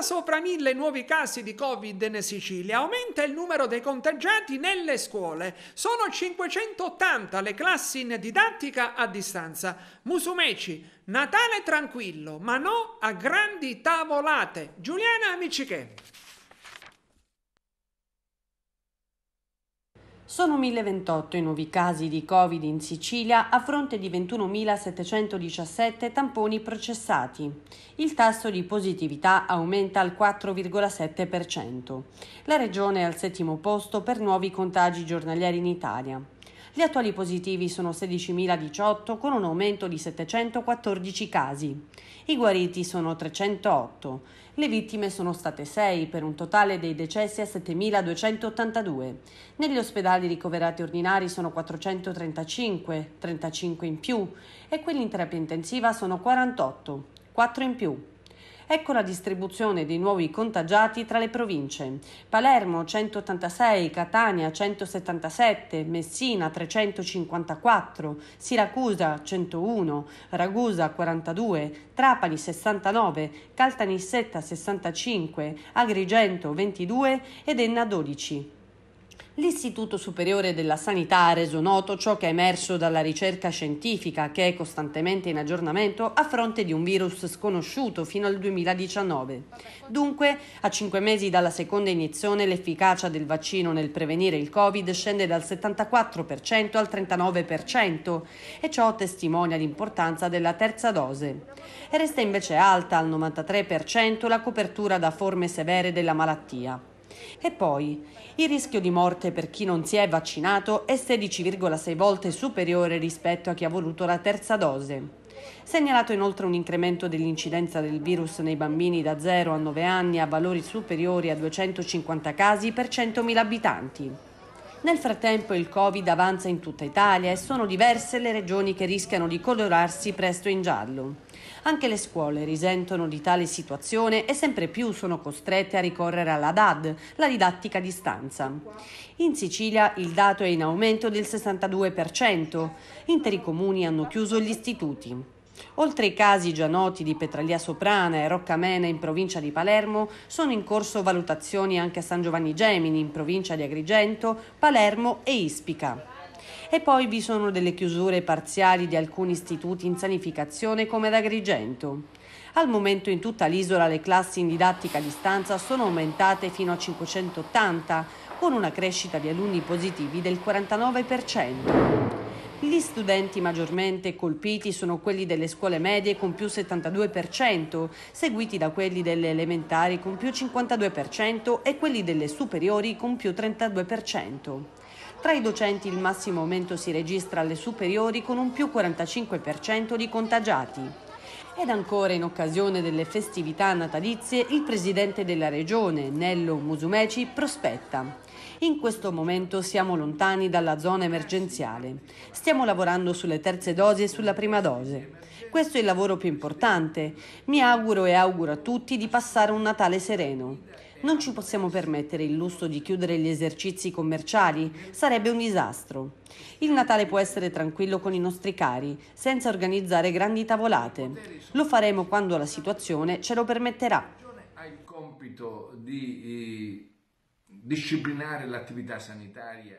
Ora sopra mille nuovi casi di Covid in Sicilia, aumenta il numero dei contagiati nelle scuole. Sono 580 le classi in didattica a distanza. Musumeci, Natale tranquillo, ma no a grandi tavolate. Giuliana Miciche. Sono 1028 i nuovi casi di Covid in Sicilia a fronte di 21.717 tamponi processati. Il tasso di positività aumenta al 4,7%. La regione è al settimo posto per nuovi contagi giornalieri in Italia. Gli attuali positivi sono 16.018 con un aumento di 714 casi. I guariti sono 308. Le vittime sono state 6 per un totale dei decessi a 7.282. Negli ospedali ricoverati ordinari sono 435, 35 in più e quelli in terapia intensiva sono 48, 4 in più. Ecco la distribuzione dei nuovi contagiati tra le province. Palermo 186, Catania 177, Messina 354, Siracusa 101, Ragusa 42, Trapani 69, Caltanissetta 65, Agrigento 22 ed Enna 12. L'Istituto Superiore della Sanità ha reso noto ciò che è emerso dalla ricerca scientifica che è costantemente in aggiornamento a fronte di un virus sconosciuto fino al 2019. Dunque, a cinque mesi dalla seconda iniezione, l'efficacia del vaccino nel prevenire il Covid scende dal 74% al 39% e ciò testimonia l'importanza della terza dose. E resta invece alta al 93% la copertura da forme severe della malattia. E poi, il rischio di morte per chi non si è vaccinato è 16,6 volte superiore rispetto a chi ha voluto la terza dose. Segnalato inoltre un incremento dell'incidenza del virus nei bambini da 0 a 9 anni a valori superiori a 250 casi per 100.000 abitanti. Nel frattempo il Covid avanza in tutta Italia e sono diverse le regioni che rischiano di colorarsi presto in giallo. Anche le scuole risentono di tale situazione e sempre più sono costrette a ricorrere alla DAD, la didattica a distanza. In Sicilia il dato è in aumento del 62%. Interi comuni hanno chiuso gli istituti. Oltre ai casi già noti di Petralia Soprana e Roccamena in provincia di Palermo, sono in corso valutazioni anche a San Giovanni Gemini in provincia di Agrigento, Palermo e Ispica. E poi vi sono delle chiusure parziali di alcuni istituti in sanificazione come ad Agrigento. Al momento in tutta l'isola le classi in didattica a distanza sono aumentate fino a 580, con una crescita di alunni positivi del 49%. Gli studenti maggiormente colpiti sono quelli delle scuole medie con più 72%, seguiti da quelli delle elementari con più 52% e quelli delle superiori con più 32%. Tra i docenti il massimo aumento si registra alle superiori con un più 45% di contagiati. Ed ancora in occasione delle festività natalizie il presidente della regione, Nello Musumeci, prospetta. In questo momento siamo lontani dalla zona emergenziale. Stiamo lavorando sulle terze dosi e sulla prima dose. Questo è il lavoro più importante. Mi auguro e auguro a tutti di passare un Natale sereno. Non ci possiamo permettere il lusso di chiudere gli esercizi commerciali, sarebbe un disastro. Il Natale può essere tranquillo con i nostri cari, senza organizzare grandi tavolate. Lo faremo quando la situazione ce lo permetterà. Ha il compito di eh, disciplinare l'attività sanitaria,